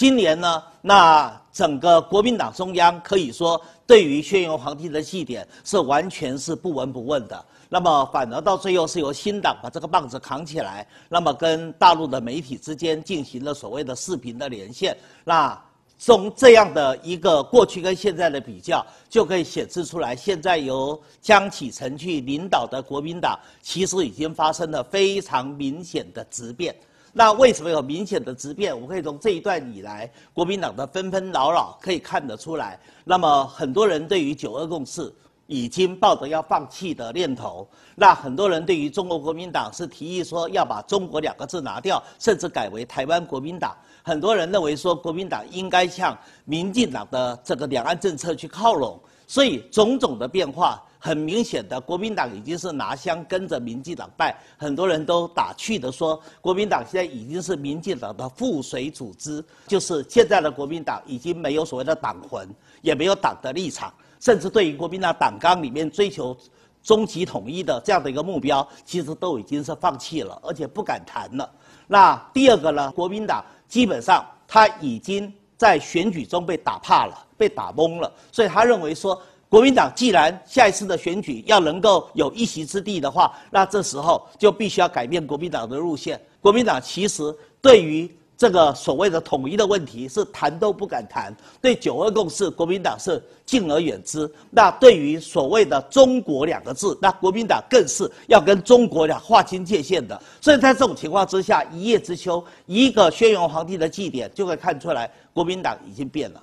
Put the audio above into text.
今年呢，那整个国民党中央可以说对于轩辕皇帝的祭典是完全是不闻不问的。那么，反而到最后是由新党把这个棒子扛起来，那么跟大陆的媒体之间进行了所谓的视频的连线。那从这样的一个过去跟现在的比较，就可以显示出来，现在由江启臣去领导的国民党，其实已经发生了非常明显的质变。那为什么有明显的质变？我们可以从这一段以来，国民党的纷纷扰扰可以看得出来。那么很多人对于九二共识已经抱着要放弃的念头，那很多人对于中国国民党是提议说要把“中国”两个字拿掉，甚至改为“台湾国民党”。很多人认为说国民党应该向民进党的这个两岸政策去靠拢，所以种种的变化。很明显的，国民党已经是拿香跟着民进党拜。很多人都打趣的说，国民党现在已经是民进党的附水组织。就是现在的国民党已经没有所谓的党魂，也没有党的立场，甚至对于国民党党纲里面追求终极统一的这样的一个目标，其实都已经是放弃了，而且不敢谈了。那第二个呢，国民党基本上他已经在选举中被打怕了，被打懵了，所以他认为说。国民党既然下一次的选举要能够有一席之地的话，那这时候就必须要改变国民党的路线。国民党其实对于这个所谓的统一的问题是谈都不敢谈，对九二共识，国民党是敬而远之。那对于所谓的“中国”两个字，那国民党更是要跟中国俩划清界限的。所以在这种情况之下，一叶知秋，一个轩辕皇帝的祭典，就会看出来国民党已经变了。